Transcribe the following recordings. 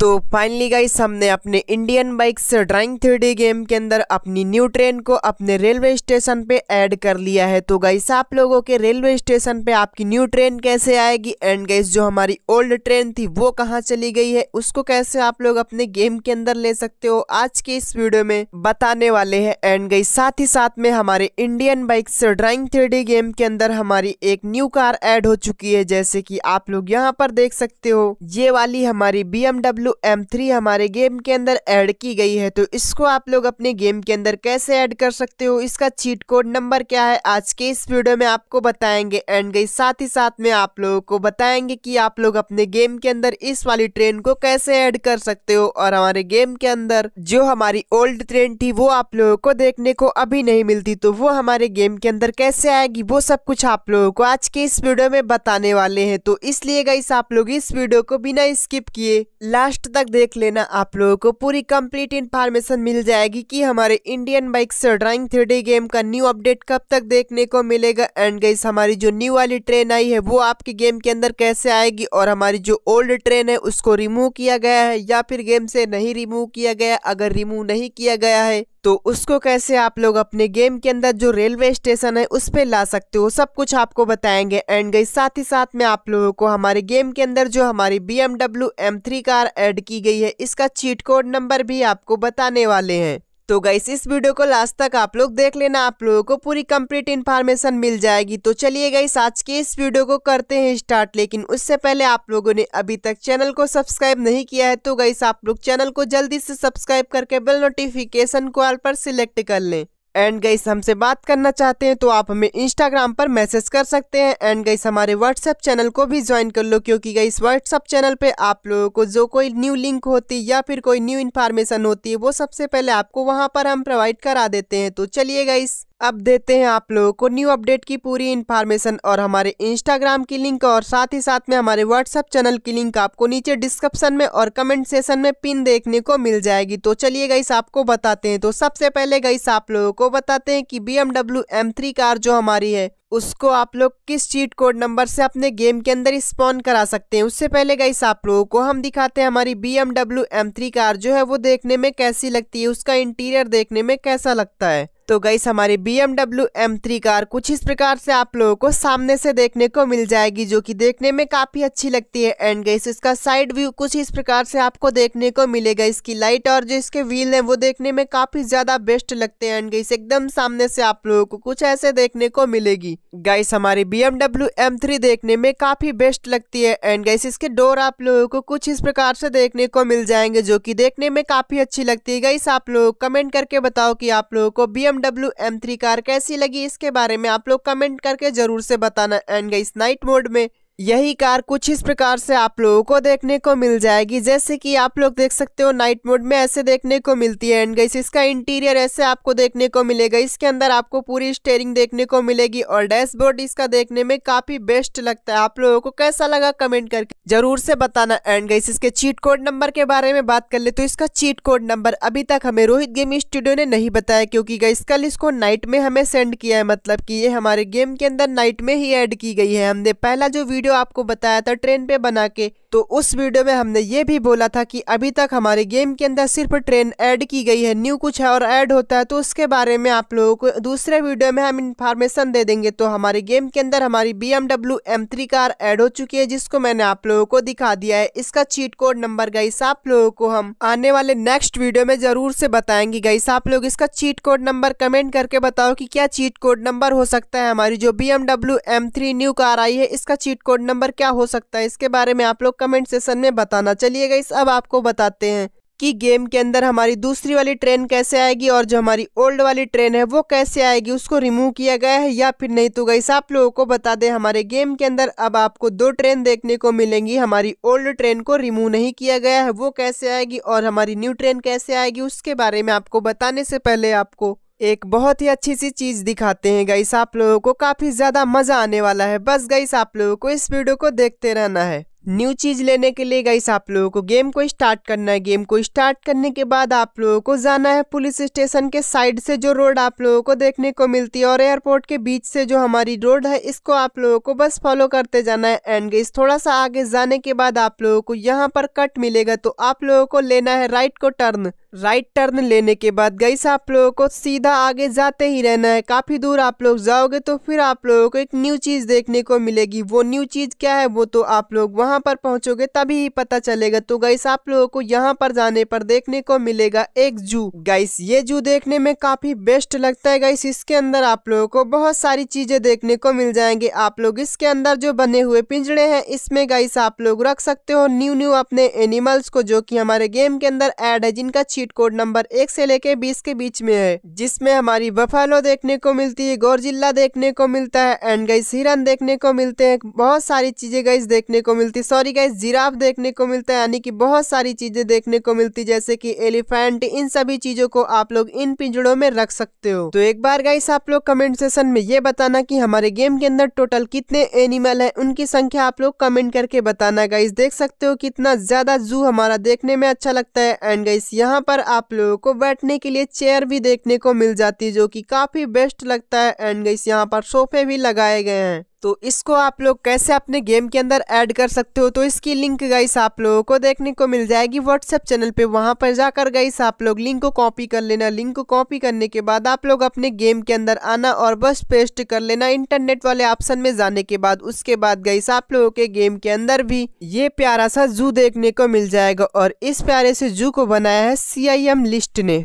तो finally guys हमने अपने Indian bikes driving three game के अंदर अपनी न्यू ट्रेन को अपने रेलवे स्टेशन पे ऐड कर लिया है तो गाइस आप लोगों के रेलवे स्टेशन पे आपकी न्यू ट्रेन कैसे आएगी एंड गाइस जो हमारी ओल्ड ट्रेन थी वो कहाँ चली गई है उसको कैसे आप लोग अपने गेम के अंदर ले सकते हो आज के इस वीडियो में बताने वाले है एंड गाइस साथ ही साथ में हमारे Indian bikes driving three game के अंदर हमारी एक न्यू कार एड हो चुकी है जैसे की आप लोग यहाँ पर देख सकते हो ये वाली हमारी बी डब्ल्यू एम थ्री हमारे गेम के अंदर ऐड की गई है तो इसको आप लोग अपने गेम के अंदर कैसे ऐड कर सकते हो इसका चीट कोड नंबर क्या है आज के इस वीडियो में आपको बताएंगे एंड गई साथ ही साथ में आप लोगों को बताएंगे कि आप लोग अपने गेम के अंदर इस वाली ट्रेन को कैसे ऐड कर सकते हो और हमारे गेम के अंदर जो हमारी ओल्ड ट्रेन थी वो आप लोगों को देखने को अभी नहीं मिलती तो वो हमारे गेम के अंदर कैसे आएगी वो सब कुछ आप लोगों को आज के इस वीडियो में बताने वाले हैं तो इसलिए गई आप लोग इस वीडियो को बिना स्किप किए लास्ट लास्ट तक देख लेना आप लोगों को पूरी कंप्लीट इन्फॉर्मेशन मिल जाएगी कि हमारे इंडियन बाइक से ड्राइंग थ्री गेम का न्यू अपडेट कब तक देखने को मिलेगा एंड गईस हमारी जो न्यू वाली ट्रेन आई है वो आपके गेम के अंदर कैसे आएगी और हमारी जो ओल्ड ट्रेन है उसको रिमूव किया गया है या फिर गेम से नहीं रिमूव किया गया अगर रिमूव नहीं किया गया है तो उसको कैसे आप लोग अपने गेम के अंदर जो रेलवे स्टेशन है उस पर ला सकते हो सब कुछ आपको बताएंगे एंड गई साथ ही साथ में आप लोगों को हमारे गेम के अंदर जो हमारी बी एम कार एड की गई है इसका चीट कोड नंबर भी आपको बताने वाले हैं तो गाइस इस वीडियो को लास्ट तक आप लोग देख लेना आप लोगों को पूरी कंप्लीट इन्फॉर्मेशन मिल जाएगी तो चलिए गाइस आज के इस वीडियो को करते हैं स्टार्ट लेकिन उससे पहले आप लोगों ने अभी तक चैनल को सब्सक्राइब नहीं किया है तो गाइस आप लोग चैनल को जल्दी से सब्सक्राइब करके बेल नोटिफिकेशन को ऑल पर सिलेक्ट कर लें एंड गाइस हमसे बात करना चाहते हैं तो आप हमें इंस्टाग्राम पर मैसेज कर सकते हैं एंड गाइस हमारे व्हाट्सएप चैनल को भी ज्वाइन कर लो क्योंकि गई व्हाट्सएप चैनल पर आप लोगों को जो कोई न्यू लिंक होती या फिर कोई न्यू इन्फॉर्मेशन होती है वो सबसे पहले आपको वहाँ पर हम प्रोवाइड करा देते हैं तो चलिए गाइस अब देते हैं आप लोगों को न्यू अपडेट की पूरी इन्फॉर्मेशन और हमारे इंस्टाग्राम की लिंक और साथ ही साथ में हमारे व्हाट्सएप चैनल की लिंक आपको नीचे डिस्क्रिप्शन में और कमेंट सेशन में पिन देखने को मिल जाएगी तो चलिए गईस आपको बताते हैं तो सबसे पहले गईस आप लोगों को बताते हैं कि BMW M three car जो हमारी है उसको आप लोग किस चीट कोड नंबर से अपने गेम के अंदर स्पॉन करा सकते हैं उससे पहले गाइस आप लोगों को हम दिखाते हैं हमारी BMW M three car जो है वो देखने में कैसी लगती है उसका इंटीरियर देखने में कैसा लगता है तो गई हमारी BMW M three car कुछ इस प्रकार से आप लोगों को सामने से देखने को मिल जाएगी जो कि देखने में काफ़ी अच्छी लगती है एंड गई इसका साइड व्यू कुछ इस प्रकार से आपको देखने को मिलेगा इसकी लाइट और जो इसके व्हील हैं वो देखने में काफ़ी ज़्यादा बेस्ट लगते हैं एंड गई एकदम सामने से आप लोगों को कुछ ऐसे देखने को मिलेगी गाइस हमारी बी एमडब्ल्यू एम थ्री देखने में काफ़ी बेस्ट लगती है एंड गाइस इसके डोर आप लोगों को कुछ इस प्रकार से देखने को मिल जाएंगे जो कि देखने में काफ़ी अच्छी लगती है गाइस आप लोग कमेंट करके बताओ कि आप लोगों को बी BMW M3 कार कैसी लगी इसके बारे में आप लोग कमेंट करके जरूर से बताना एंड गई नाइट मोड में यही कार कुछ इस प्रकार से आप लोगों को देखने को मिल जाएगी जैसे कि आप लोग देख सकते हो नाइट मोड में ऐसे देखने को मिलती है एंड गई इसका इंटीरियर ऐसे आपको देखने को मिलेगा इसके अंदर आपको पूरी स्टेयरिंग देखने को मिलेगी और डैशबोर्ड इसका देखने में काफी बेस्ट लगता है आप लोगों को कैसा लगा कमेंट करके जरूर से बताना एंड गई इसके चीट कोड नंबर के बारे में बात कर ले तो इसका चीट कोड नंबर अभी तक हमें रोहित गेम स्टूडियो ने नहीं बताया क्योंकि गई कल इसको नाइट में हमें सेंड किया है मतलब की ये हमारे गेम के अंदर नाइट में ही एड की गई है हमने पहला जो वीडियो वीडियो आपको बताया था ट्रेन पे बना के तो उस वीडियो में हमने ये भी बोला था कि अभी तक हमारे गेम के अंदर सिर्फ ट्रेन ऐड की गई है न्यू कुछ है और ऐड होता है तो उसके बारे में आप लोगों को दूसरे वीडियो में हम इन्फॉर्मेशन दे देंगे तो हमारे गेम के अंदर हमारी BMW M three car add हो चुकी है जिसको मैंने आप लोगों को दिखा दिया है इसका चीट कोड नंबर गाइस आप लोगों को हम आने वाले नेक्स्ट वीडियो में जरूर से बताएंगे गाइस आप लोग इसका चीट कोड नंबर कमेंट करके बताओ की क्या चीट कोड नंबर हो सकता है हमारी जो BMW M three new car आई है इसका चीट कोड कोड नंबर क्या हो सकता है इसके बारे में आप लोग कमेंट सेशन में बताना चलिए गाइस अब आपको बताते हैं कि गेम के अंदर हमारी दूसरी वाली ट्रेन कैसे आएगी और जो हमारी ओल्ड वाली ट्रेन है वो कैसे आएगी उसको रिमूव किया गया है या फिर नहीं तो गाइस आप लोगों को बता दें हमारे गेम के अंदर अब आपको दो ट्रेन देखने को मिलेंगी हमारी ओल्ड ट्रेन को रिमूव नहीं किया गया है वो कैसे आएगी और हमारी न्यू ट्रेन कैसे आएगी उसके बारे में आपको बताने से पहले आपको एक बहुत ही अच्छी सी चीज़ दिखाते हैं गाइस आप लोगों को काफ़ी ज़्यादा मज़ा आने वाला है बस गाइस आप लोगों को इस वीडियो को देखते रहना है न्यू चीज़ लेने के लिए गाइस आप लोगों को गेम को स्टार्ट करना है गेम को स्टार्ट करने के बाद आप लोगों को जाना है पुलिस स्टेशन के साइड से जो रोड आप लोगों को देखने को मिलती है और एयरपोर्ट के बीच से जो हमारी रोड है इसको आप लोगों को बस फॉलो करते जाना है एंड गाइस थोड़ा सा आगे जाने के बाद आप लोगों को यहाँ पर कट मिलेगा तो आप लोगों को लेना है राइट को टर्न राइट टर्न लेने के बाद गई आप लोगों को सीधा आगे जाते ही रहना है काफ़ी दूर आप लोग जाओगे तो फिर आप लोगों को एक न्यू चीज़ देखने को मिलेगी वो न्यू चीज़ क्या है वो तो आप लोग वहाँ पर पहुँचोगे तभी ही पता चलेगा तो गाइस आप लोगों को यहाँ पर जाने पर देखने को मिलेगा एक जू गाइस ये जू देखने में काफ़ी बेस्ट लगता है गाइस इसके अंदर आप लोगों को बहुत सारी चीज़ें देखने को मिल जाएंगे आप लोग इसके अंदर जो बने हुए पिंजड़े हैं इसमें गाइस आप लोग रख सकते हो न्यू न्यू अपने एनिमल्स को जो कि हमारे गेम के अंदर एड है जिनका सीट कोड नंबर एक से लेके बीस के बीच में है जिसमें हमारी बफालो देखने को मिलती है गोरजिल्ला देखने को मिलता है एंड गई हिरन देखने को मिलते हैं बहुत सारी चीजें गाइस देखने को मिलती है सॉरी गाइस जिराफ देखने को मिलता है यानी कि बहुत सारी चीजें देखने को मिलती है जैसे कि एलिफेंट इन सभी चीजों को आप लोग इन पिंजड़ों में रख सकते हो तो एक बार गाइस आप लोग कमेंट सेशन में ये बताना की हमारे गेम के अंदर टोटल कितने एनिमल है उनकी संख्या आप लोग कमेंट करके बताना गाइस देख सकते हो कितना ज्यादा जू हमारा देखने में अच्छा लगता है एंड गाइस यहाँ पर आप लोगों को बैठने के लिए चेयर भी देखने को मिल जाती है जो कि काफी बेस्ट लगता है एंड गई यहाँ पर सोफे भी लगाए गए हैं तो इसको आप लोग कैसे अपने गेम के अंदर ऐड कर सकते हो तो इसकी लिंक गाइस आप लोगों को देखने को मिल जाएगी व्हाट्सएप चैनल पे वहाँ पर जाकर गाइस आप लोग लिंक को कॉपी कर लेना लिंक को कॉपी करने के बाद आप लोग अपने गेम के अंदर आना और बस पेस्ट कर लेना इंटरनेट वाले ऑप्शन में जाने के बाद उसके बाद गाइस आप लोगों के गेम के अंदर भी ये प्यारा सा जू देखने को मिल जाएगा और इस प्यारे से जू को बनाया है सी लिस्ट ने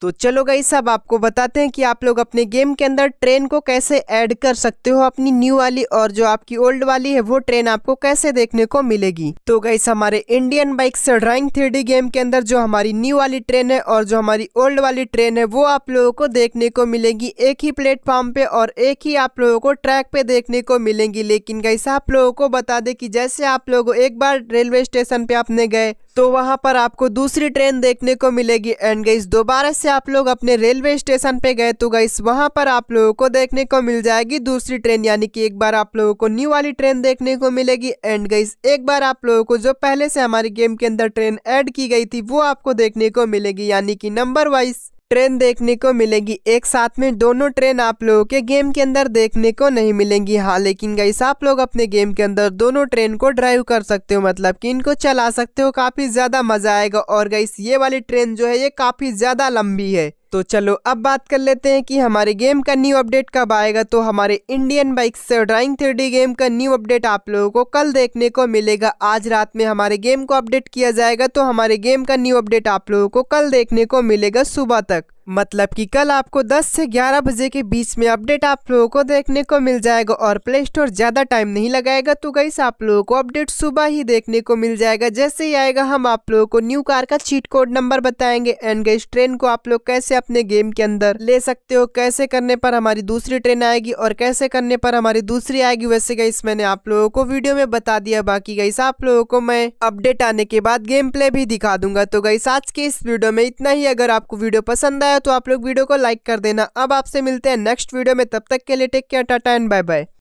तो चलो गई सब आपको बताते हैं कि आप लोग अपने गेम के अंदर ट्रेन को कैसे ऐड कर सकते हो अपनी न्यू वाली और जो आपकी ओल्ड वाली है वो ट्रेन आपको कैसे देखने को मिलेगी तो गई हमारे इंडियन बाइक से ड्राइंग थ्री गेम के अंदर जो हमारी न्यू वाली ट्रेन है और जो हमारी ओल्ड वाली ट्रेन है वो आप लोगों को देखने को मिलेगी एक ही प्लेटफॉर्म पे और एक ही आप लोगों को ट्रैक पे देखने को मिलेंगी लेकिन गई आप लोगों को बता दे की जैसे आप लोग एक बार रेलवे स्टेशन पे आपने गए तो वहां पर आपको दूसरी ट्रेन देखने को मिलेगी एंड गई दोबारा से आप लोग अपने रेलवे स्टेशन पे गए तो गई वहां पर आप लोगों को देखने को मिल जाएगी दूसरी ट्रेन यानी कि एक बार आप लोगों को न्यू वाली ट्रेन देखने को मिलेगी एंड गई एक बार आप लोगों को जो पहले से हमारी गेम के अंदर ट्रेन एड की गई थी वो आपको देखने को मिलेगी यानी कि नंबर वाइज ट्रेन देखने को मिलेगी एक साथ में दोनों ट्रेन आप लोगों के गेम के अंदर देखने को नहीं मिलेंगी हाँ लेकिन गाइस आप लोग अपने गेम के अंदर दोनों ट्रेन को ड्राइव कर सकते हो मतलब कि इनको चला सकते हो काफ़ी ज़्यादा मज़ा आएगा और गाइस ये वाली ट्रेन जो है ये काफ़ी ज़्यादा लंबी है तो चलो अब बात कर लेते हैं कि हमारे गेम का न्यू अपडेट कब आएगा तो हमारे Indian bikes driving three game का न्यू अपडेट आप लोगों को कल देखने को मिलेगा आज रात में हमारे गेम को अपडेट किया जाएगा तो हमारे गेम का न्यू अपडेट आप लोगों को कल देखने को मिलेगा सुबह तक मतलब कि कल आपको 10 से 11 बजे के बीच में अपडेट आप लोगों को देखने को मिल जाएगा और प्ले स्टोर ज़्यादा टाइम नहीं लगाएगा तो गई आप लोगों को अपडेट सुबह ही देखने को मिल जाएगा जैसे ही आएगा हम आप लोगों को न्यू कार का चीट कोड नंबर बताएंगे एंड गई ट्रेन को आप लोग कैसे अपने गेम के अंदर ले सकते हो कैसे करने पर हमारी दूसरी ट्रेन आएगी और कैसे करने पर हमारी दूसरी आएगी वैसे गई मैंने आप लोगों को वीडियो में बता दिया बाकी गई आप लोगों को मैं अपडेट आने के बाद गेम प्ले भी दिखा दूंगा तो गई आज के इस वीडियो में इतना ही अगर आपको वीडियो पसंद आया तो आप लोग वीडियो को लाइक कर देना अब आपसे मिलते हैं नेक्स्ट वीडियो में तब तक के लिए take care tata and bye bye